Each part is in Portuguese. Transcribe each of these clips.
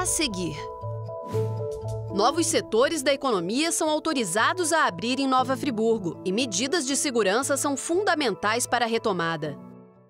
a seguir. Novos setores da economia são autorizados a abrir em Nova Friburgo e medidas de segurança são fundamentais para a retomada.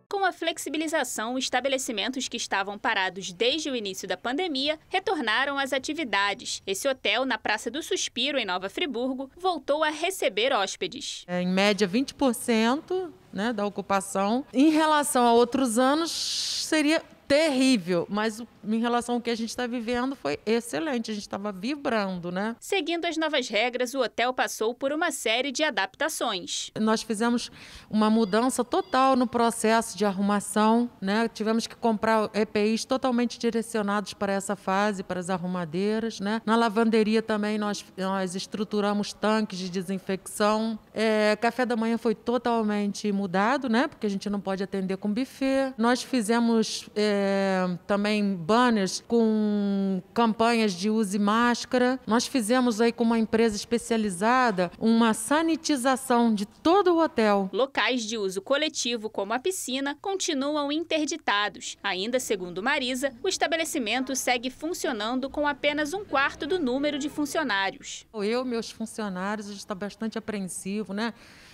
Com a flexibilização, estabelecimentos que estavam parados desde o início da pandemia retornaram às atividades. Esse hotel, na Praça do Suspiro, em Nova Friburgo, voltou a receber hóspedes. É, em média, 20% né, da ocupação. Em relação a outros anos, seria terrível, mas em relação ao que a gente está vivendo foi excelente, a gente estava vibrando, né? Seguindo as novas regras, o hotel passou por uma série de adaptações. Nós fizemos uma mudança total no processo de arrumação, né? Tivemos que comprar EPIs totalmente direcionados para essa fase, para as arrumadeiras, né? Na lavanderia também nós, nós estruturamos tanques de desinfecção. É, café da manhã foi totalmente mudado, né? Porque a gente não pode atender com buffet. Nós fizemos é, eh, também banners com campanhas de use máscara. Nós fizemos aí com uma empresa especializada uma sanitização de todo o hotel. Locais de uso coletivo, como a piscina, continuam interditados. Ainda segundo Marisa, o estabelecimento segue funcionando com apenas um quarto do número de funcionários. Eu, meus funcionários, está bastante apreensivo, né?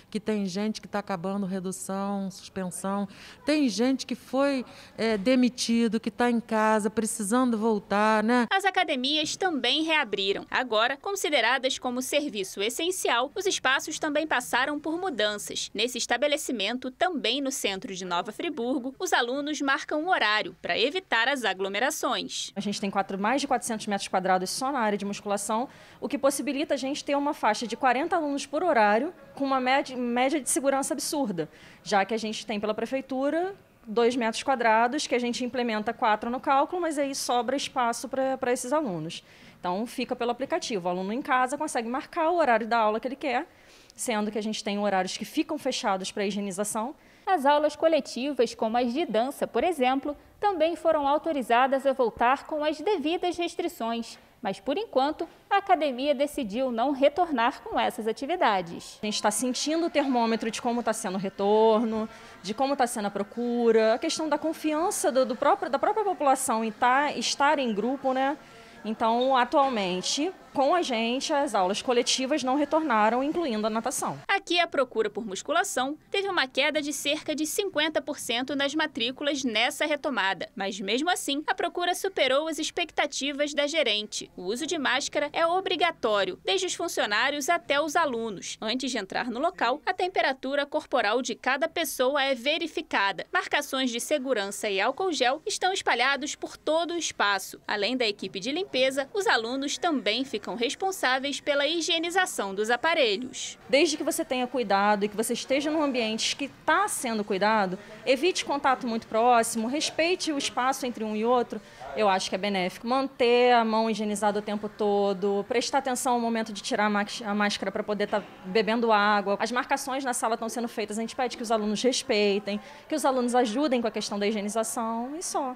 que tem gente que está acabando redução, suspensão, tem gente que foi é, demitido, que está em casa, precisando voltar, né? As academias também reabriram. Agora, consideradas como serviço essencial, os espaços também passaram por mudanças. Nesse estabelecimento, também no centro de Nova Friburgo, os alunos marcam um horário para evitar as aglomerações. A gente tem quatro, mais de 400 metros quadrados só na área de musculação, o que possibilita a gente ter uma faixa de 40 alunos por horário, com uma média, média de segurança absurda, já que a gente tem pela prefeitura dois metros quadrados, que a gente implementa quatro no cálculo, mas aí sobra espaço para esses alunos. Então, fica pelo aplicativo. O aluno em casa consegue marcar o horário da aula que ele quer, sendo que a gente tem horários que ficam fechados para higienização. As aulas coletivas, como as de dança, por exemplo, também foram autorizadas a voltar com as devidas restrições. Mas, por enquanto, a academia decidiu não retornar com essas atividades. A gente está sentindo o termômetro de como está sendo o retorno, de como está sendo a procura, a questão da confiança do, do próprio, da própria população em tá, estar em grupo, né? Então, atualmente, com a gente, as aulas coletivas não retornaram, incluindo a natação. Aqui a procura por musculação teve uma queda de cerca de 50% nas matrículas nessa retomada, mas mesmo assim a procura superou as expectativas da gerente. O uso de máscara é obrigatório, desde os funcionários até os alunos. Antes de entrar no local, a temperatura corporal de cada pessoa é verificada. Marcações de segurança e álcool gel estão espalhados por todo o espaço. Além da equipe de limpeza, os alunos também ficam ficam responsáveis pela higienização dos aparelhos. Desde que você tenha cuidado e que você esteja num ambiente que está sendo cuidado, evite contato muito próximo, respeite o espaço entre um e outro, eu acho que é benéfico. Manter a mão higienizada o tempo todo, prestar atenção ao momento de tirar a máscara para poder estar tá bebendo água. As marcações na sala estão sendo feitas, a gente pede que os alunos respeitem, que os alunos ajudem com a questão da higienização e só.